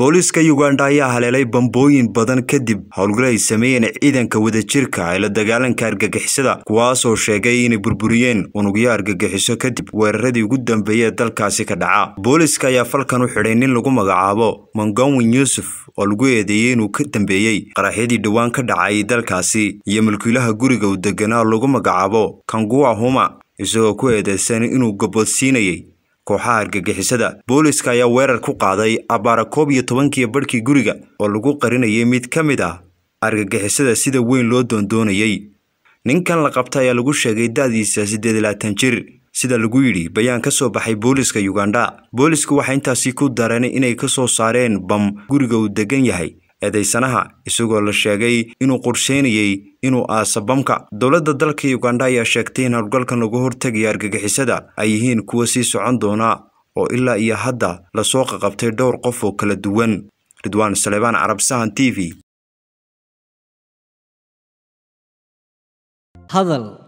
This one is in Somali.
booliiska yugandha ayaa haleelay bambooyin badan kadib howlgal ay sameeyeen ciidanka wadajirka ee la dagaalanka argagixisada kuwaas oo sheegay inay burburiyeen unugyo argagixiso kadib weeraradii ugu dambeeyee dalkaasi ka dhaca booliska ayaa falkan u xidhay nin lagu magacaabo mongowin yuusuf oo lagu eedeeyey inuu ka dambeeyey qaraxyadii dhowaan ka dhacay dalkaasi iyo mulkiilaha guriga uu deganaa lagu magacaabo kanguwa huma isagoo ku eedeysan inuu gobodsiinayay kooxaha argagixisada booliiska ayaa weerar ku qaaday abbaara koob iyo tobankii barhkii guriga oo lagu qarinayay mid ka mid ah argagixisada sida weyn loo doondoonayey ninkan la qabta ayaa lagu sheegay da'diisa siddeed iyo jir sida lagu yidhi bayaan ka soo baxay booliska yuganda booliisku waxay intaasi ku dareen inay ka soo saareen bam guriga uu degan yahay eedaysanaha isagoo la sheegay inuu qorsheynayey inuu aasa bamka dowladda dalka uganda ayaa sheegtay in howlgalkan lagu hortegaya argagixisada ay yihiin kuwa sii socon doona oo ilaa iyo hadda la soo qaqabtay dhowr qof oo kala duwan ridwaan salebaan carabsahan t v